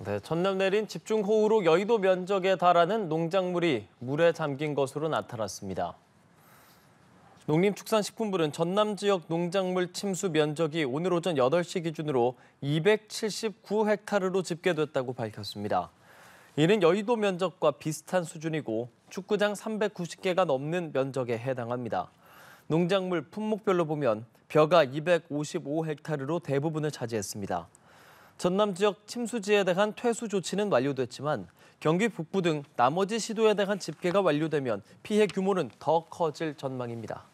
네, 전남 내린 집중 호우로 여의도 면적에 달하는 농작물이 물에 잠긴 것으로 나타났습니다. 농림축산식품부는 전남 지역 농작물 침수 면적이 오늘 오전 8시 기준으로 279헥타르로 집계됐다고 밝혔습니다. 이는 여의도 면적과 비슷한 수준이고 축구장 390개가 넘는 면적에 해당합니다. 농작물 품목별로 보면 벼가 255헥타르로 대부분을 차지했습니다. 전남 지역 침수지에 대한 퇴수 조치는 완료됐지만 경기 북부 등 나머지 시도에 대한 집계가 완료되면 피해 규모는 더 커질 전망입니다.